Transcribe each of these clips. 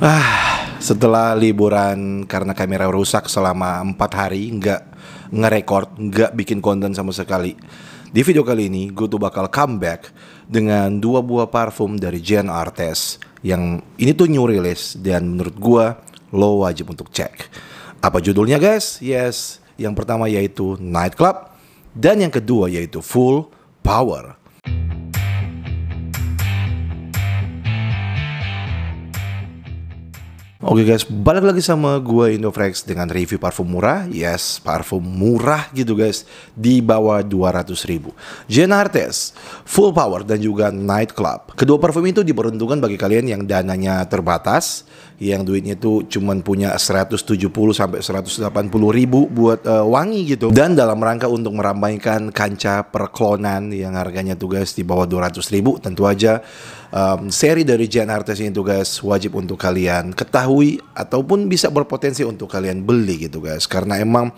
Ah, setelah liburan karena kamera rusak selama empat hari, nggak ngerekord, nggak bikin konten sama sekali. Di video kali ini, gue tuh bakal comeback dengan dua buah parfum dari Jean Artes yang ini tuh new release dan menurut gue lo wajib untuk cek. Apa judulnya guys? Yes, yang pertama yaitu Nightclub dan yang kedua yaitu Full Power. Oke okay guys, balik lagi sama gue Indofrex dengan review parfum murah. Yes, parfum murah gitu guys, di bawah 200 ribu. Jean Artes, Full Power dan juga Night Club. Kedua parfum itu diperuntukkan bagi kalian yang dananya terbatas, yang duitnya itu cuma punya 170 sampai 180 ribu buat uh, wangi gitu. Dan dalam rangka untuk meramaikan kancah perklonan yang harganya tuh guys di bawah 200 ribu, tentu aja um, seri dari Jan Artes itu guys wajib untuk kalian ketahui ataupun bisa berpotensi untuk kalian beli gitu guys karena emang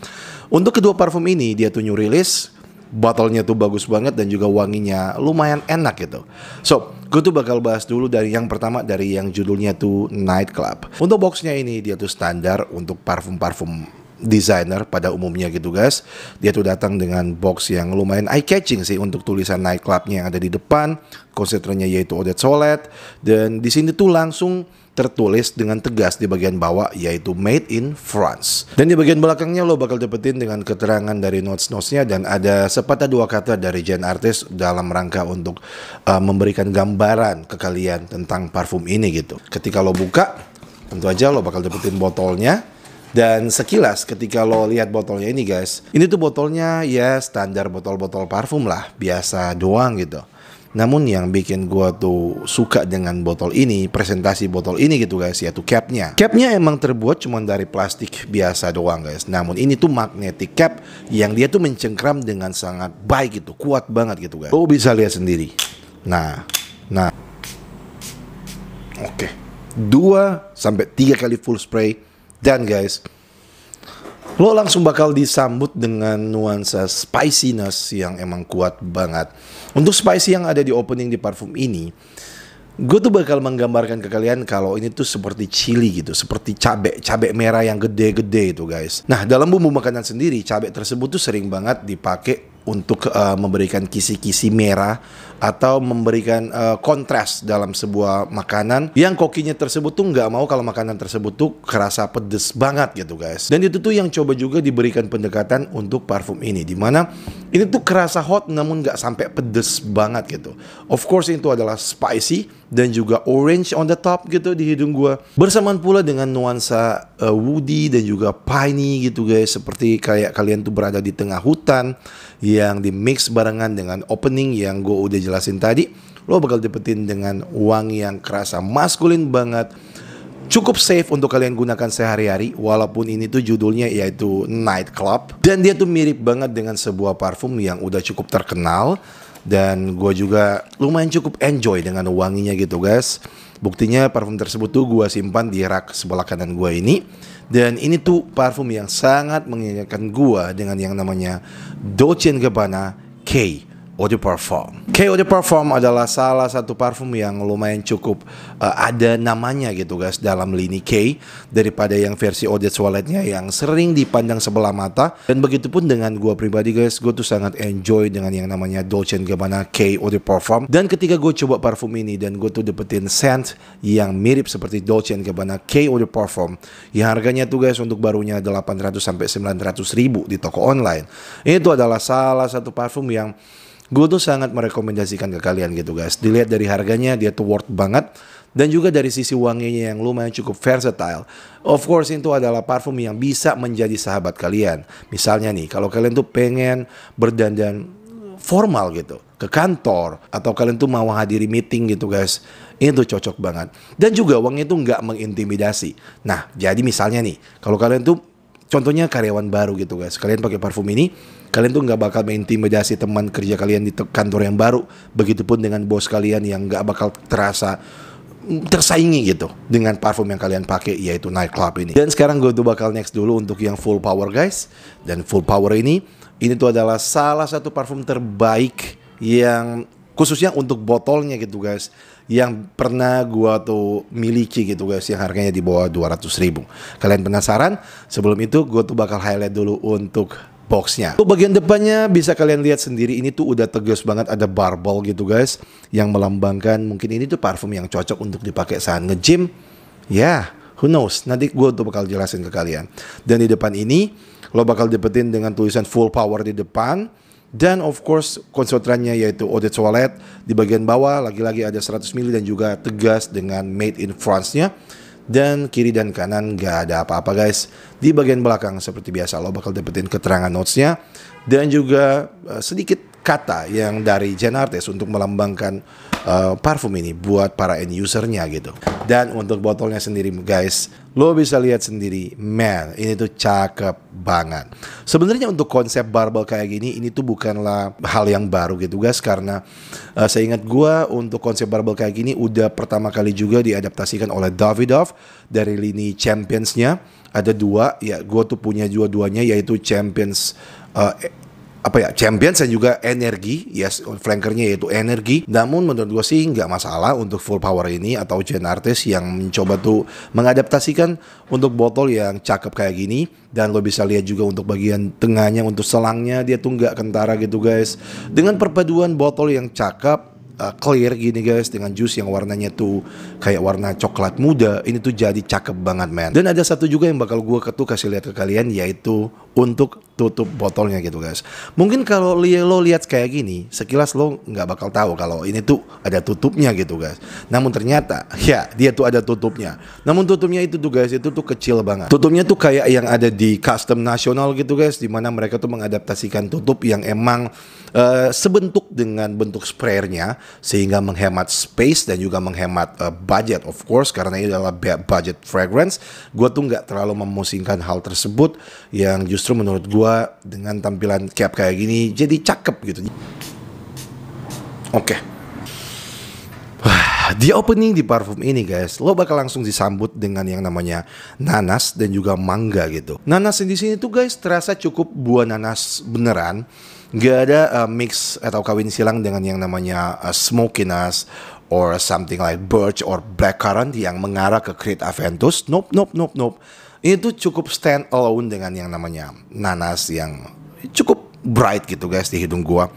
untuk kedua parfum ini dia tuh new release botolnya tuh bagus banget dan juga wanginya lumayan enak gitu. So, gue tuh bakal bahas dulu dari yang pertama dari yang judulnya tuh Nightclub. Untuk boxnya ini dia tuh standar untuk parfum-parfum designer pada umumnya gitu guys. Dia tuh datang dengan box yang lumayan eye catching sih untuk tulisan nightclubnya yang ada di depan. Konsentrenya yaitu Odette Solet dan di sini tuh langsung tertulis dengan tegas di bagian bawah yaitu made in France. Dan di bagian belakangnya lo bakal dapetin dengan keterangan dari notes-notesnya dan ada sepatah dua kata dari Jane Artis dalam rangka untuk uh, memberikan gambaran ke kalian tentang parfum ini gitu. Ketika lo buka, tentu aja lo bakal dapetin botolnya dan sekilas ketika lo lihat botolnya ini guys, ini tuh botolnya ya standar botol-botol parfum lah, biasa doang gitu. Namun yang bikin gua tuh suka dengan botol ini, presentasi botol ini gitu guys, yaitu capnya. Capnya emang terbuat cuma dari plastik biasa doang guys. Namun ini tuh magnetic cap yang dia tuh mencengkram dengan sangat baik gitu, kuat banget gitu guys. Lo bisa lihat sendiri. Nah, nah. Oke. Okay. 2 sampai 3 kali full spray dan guys, lo langsung bakal disambut dengan nuansa spiciness yang emang kuat banget. Untuk spicy yang ada di opening di parfum ini, gue tuh bakal menggambarkan ke kalian kalau ini tuh seperti chili gitu, seperti cabe, cabe merah yang gede-gede itu guys. Nah, dalam bumbu makanan sendiri, cabe tersebut tuh sering banget dipakai untuk uh, memberikan kisi-kisi merah atau memberikan uh, kontras dalam sebuah makanan yang kokinya tersebut tuh nggak mau kalau makanan tersebut tuh kerasa pedes banget gitu guys. Dan itu tuh yang coba juga diberikan pendekatan untuk parfum ini dimana ini tuh kerasa hot namun nggak sampai pedes banget gitu. Of course itu adalah spicy dan juga orange on the top gitu di hidung gua. Bersamaan pula dengan nuansa uh, woody dan juga piney gitu guys seperti kayak kalian tuh berada di tengah hutan yang di mix barengan dengan opening yang gua udah jelas jelasin tadi, lo bakal dapetin dengan wangi yang kerasa maskulin banget. Cukup safe untuk kalian gunakan sehari-hari walaupun ini tuh judulnya yaitu Night Club dan dia tuh mirip banget dengan sebuah parfum yang udah cukup terkenal dan gue juga lumayan cukup enjoy dengan wanginya gitu guys. Buktinya parfum tersebut tuh gue simpan di rak sebelah kanan gue ini. Dan ini tuh parfum yang sangat mengingatkan gue dengan yang namanya Dolce Gabbana K. Eau de Parfum. K Eau de Parfum adalah salah satu parfum yang lumayan cukup uh, ada namanya gitu guys dalam lini K daripada yang versi Eau de Toilette-nya yang sering dipandang sebelah mata dan begitupun dengan gua pribadi guys gue tuh sangat enjoy dengan yang namanya Dolce Gabbana K Eau de Parfum dan ketika gue coba parfum ini dan gue tuh dapetin scent yang mirip seperti Dolce Gabbana K Eau de Parfum yang harganya tuh guys untuk barunya 800 sampai 900 ribu di toko online itu adalah salah satu parfum yang gue tuh sangat merekomendasikan ke kalian gitu guys. Dilihat dari harganya dia tuh worth banget dan juga dari sisi wanginya yang lumayan cukup versatile. Of course itu adalah parfum yang bisa menjadi sahabat kalian. Misalnya nih, kalau kalian tuh pengen berdandan formal gitu ke kantor atau kalian tuh mau hadiri meeting gitu guys ini tuh cocok banget dan juga wangi itu nggak mengintimidasi nah jadi misalnya nih kalau kalian tuh contohnya karyawan baru gitu guys kalian pakai parfum ini kalian tuh nggak bakal mengintimidasi teman kerja kalian di kantor yang baru begitupun dengan bos kalian yang nggak bakal terasa mm, tersaingi gitu dengan parfum yang kalian pakai yaitu Night Club ini. Dan sekarang gue tuh bakal next dulu untuk yang full power guys. Dan full power ini ini tuh adalah salah satu parfum terbaik yang khususnya untuk botolnya gitu guys yang pernah gua tuh miliki gitu guys yang harganya di bawah 200 ribu. Kalian penasaran? Sebelum itu gue tuh bakal highlight dulu untuk boxnya. Untuk bagian depannya bisa kalian lihat sendiri ini tuh udah tegas banget ada barbel gitu guys. Yang melambangkan mungkin ini tuh parfum yang cocok untuk dipakai saat nge-gym. Ya, yeah, who knows. Nanti gue tuh bakal jelasin ke kalian. Dan di depan ini lo bakal dapetin dengan tulisan full power di depan. Dan of course konsentrannya yaitu eau de toilette di bagian bawah lagi-lagi ada 100 ml dan juga tegas dengan made in France-nya dan kiri dan kanan gak ada apa-apa guys. Di bagian belakang seperti biasa lo bakal dapetin keterangan notesnya dan juga eh, sedikit kata yang dari Jen Artis untuk melambangkan uh, parfum ini buat para end usernya gitu. Dan untuk botolnya sendiri guys, lo bisa lihat sendiri, man, ini tuh cakep banget. Sebenarnya untuk konsep barbel kayak gini, ini tuh bukanlah hal yang baru gitu guys, karena uh, saya ingat gue untuk konsep barbel kayak gini udah pertama kali juga diadaptasikan oleh Davidoff dari lini championsnya. Ada dua, ya gue tuh punya dua-duanya yaitu Champions uh, apa ya champions dan juga energi yes flankernya yaitu energi namun menurut gue sih nggak masalah untuk full power ini atau Gen Artis yang mencoba tuh mengadaptasikan untuk botol yang cakep kayak gini dan lo bisa lihat juga untuk bagian tengahnya untuk selangnya dia tuh nggak kentara gitu guys dengan perpaduan botol yang cakep uh, clear gini guys dengan jus yang warnanya tuh kayak warna coklat muda ini tuh jadi cakep banget man dan ada satu juga yang bakal gue ketuk kasih lihat ke kalian yaitu untuk tutup botolnya gitu guys mungkin kalau li lo lihat kayak gini sekilas lo nggak bakal tahu kalau ini tuh ada tutupnya gitu guys namun ternyata ya dia tuh ada tutupnya namun tutupnya itu tuh guys itu tuh kecil banget tutupnya tuh kayak yang ada di custom nasional gitu guys dimana mereka tuh mengadaptasikan tutup yang emang uh, sebentuk dengan bentuk sprayernya sehingga menghemat space dan juga menghemat uh, budget of course karena ini adalah budget fragrance gue tuh nggak terlalu memusingkan hal tersebut yang justru menurut gue dengan tampilan cap kayak gini jadi cakep gitu oke okay. di ah, opening di parfum ini guys, lo bakal langsung disambut dengan yang namanya nanas dan juga mangga gitu. Nanas di sini tuh guys terasa cukup buah nanas beneran. Gak ada uh, mix atau kawin silang dengan yang namanya uh, smoky nas or something like birch or blackcurrant yang mengarah ke Creed Aventus. Nope, nope, nope, nope. Ini tuh cukup stand alone dengan yang namanya nanas yang cukup bright gitu guys di hidung gua.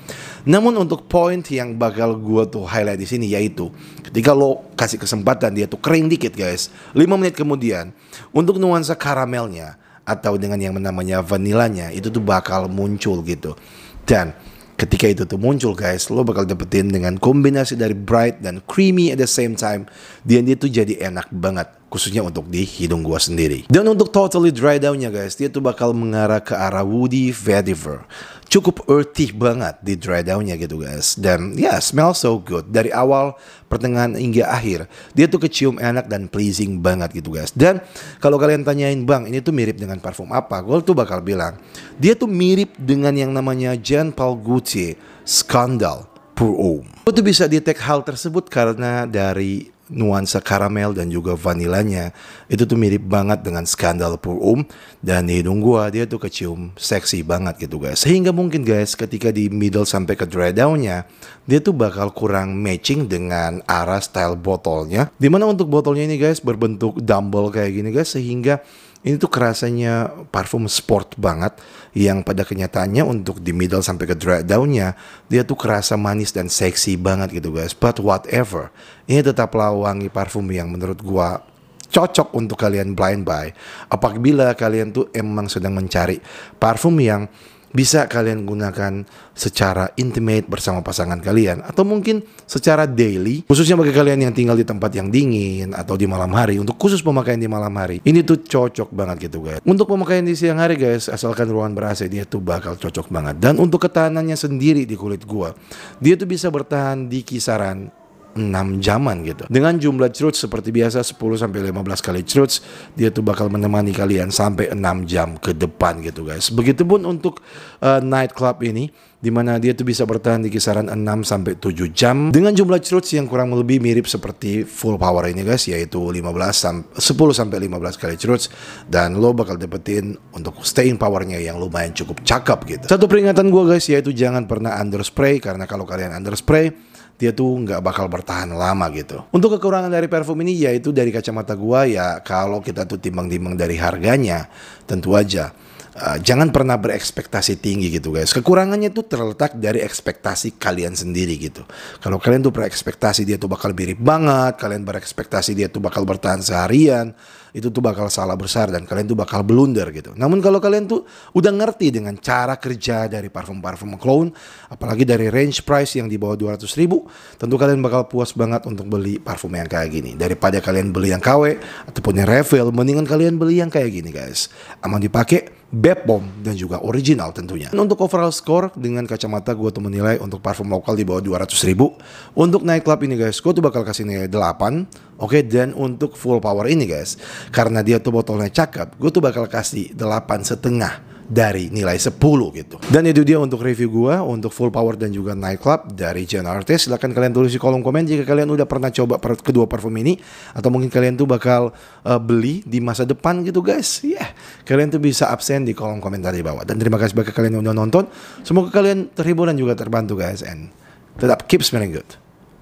Namun untuk poin yang bakal gue tuh highlight di sini yaitu ketika lo kasih kesempatan dia tuh kering dikit guys. 5 menit kemudian untuk nuansa karamelnya atau dengan yang namanya vanilanya itu tuh bakal muncul gitu. Dan ketika itu tuh muncul guys, lo bakal dapetin dengan kombinasi dari bright dan creamy at the same time. Dan dia tuh jadi enak banget khususnya untuk di hidung gua sendiri. Dan untuk totally dry down-nya guys, dia tuh bakal mengarah ke arah woody vetiver. Cukup earthy banget di dry down-nya gitu guys. Dan ya, yeah, smell so good. Dari awal, pertengahan hingga akhir, dia tuh kecium enak dan pleasing banget gitu guys. Dan kalau kalian tanyain, Bang, ini tuh mirip dengan parfum apa? Gue tuh bakal bilang, dia tuh mirip dengan yang namanya Jean Paul Gaultier Scandal Pur Homme. Gue tuh bisa detect hal tersebut karena dari nuansa karamel dan juga vanilanya itu tuh mirip banget dengan skandal Pur Um dan di hidung gua dia tuh kecium seksi banget gitu guys sehingga mungkin guys ketika di middle sampai ke dry downnya dia tuh bakal kurang matching dengan arah style botolnya dimana untuk botolnya ini guys berbentuk dumbbell kayak gini guys sehingga ini tuh kerasanya parfum sport banget yang pada kenyataannya untuk di middle sampai ke drag downnya dia tuh kerasa manis dan seksi banget gitu guys. But whatever, ini tetaplah wangi parfum yang menurut gua cocok untuk kalian blind buy apabila kalian tuh emang sedang mencari parfum yang bisa kalian gunakan secara intimate bersama pasangan kalian atau mungkin secara daily khususnya bagi kalian yang tinggal di tempat yang dingin atau di malam hari untuk khusus pemakaian di malam hari ini tuh cocok banget gitu guys untuk pemakaian di siang hari guys asalkan ruangan ber-AC dia tuh bakal cocok banget dan untuk ketahanannya sendiri di kulit gua dia tuh bisa bertahan di kisaran 6 jaman gitu. Dengan jumlah cerut seperti biasa 10 sampai 15 kali cerut dia tuh bakal menemani kalian sampai 6 jam ke depan gitu guys. Begitupun untuk uh, nightclub ini di mana dia tuh bisa bertahan di kisaran 6 sampai 7 jam dengan jumlah cerut yang kurang lebih mirip seperti full power ini guys yaitu 15 10 sampai 15 kali cerut dan lo bakal dapetin untuk staying powernya yang lumayan cukup cakep gitu. Satu peringatan gua guys yaitu jangan pernah under spray karena kalau kalian under spray dia tuh nggak bakal bertahan lama gitu. Untuk kekurangan dari parfum ini yaitu dari kacamata gua ya kalau kita tuh timbang-timbang dari harganya tentu aja Eh, jangan pernah berekspektasi tinggi gitu guys. Kekurangannya itu terletak dari ekspektasi kalian sendiri gitu. Kalau kalian tuh berekspektasi dia tuh bakal mirip banget, kalian berekspektasi dia tuh bakal bertahan seharian, itu tuh bakal salah besar dan kalian tuh bakal blunder gitu. Namun kalau kalian tuh udah ngerti dengan cara kerja dari parfum-parfum clone, apalagi dari range price yang di bawah 200 ribu, tentu kalian bakal puas banget untuk beli parfum yang kayak gini. Daripada kalian beli yang KW ataupun yang refill, mendingan kalian beli yang kayak gini guys. Aman dipakai, Bepom dan juga original tentunya. Dan untuk overall score dengan kacamata gue tuh menilai untuk parfum lokal di bawah 200 ribu. Untuk nightclub ini guys gue tuh bakal kasih nilai 8. Oke okay, dan untuk full power ini guys karena dia tuh botolnya cakep gue tuh bakal kasih 8 setengah dari nilai 10 gitu. Dan itu dia untuk review gua untuk Full Power dan juga Nightclub dari Gen Artist. Silahkan kalian tulis di kolom komen jika kalian udah pernah coba per kedua parfum ini atau mungkin kalian tuh bakal uh, beli di masa depan gitu guys. Ya, yeah. kalian tuh bisa absen di kolom komentar di bawah. Dan terima kasih bagi kalian yang udah nonton. Semoga kalian terhibur dan juga terbantu guys and tetap keep smelling good.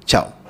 Ciao.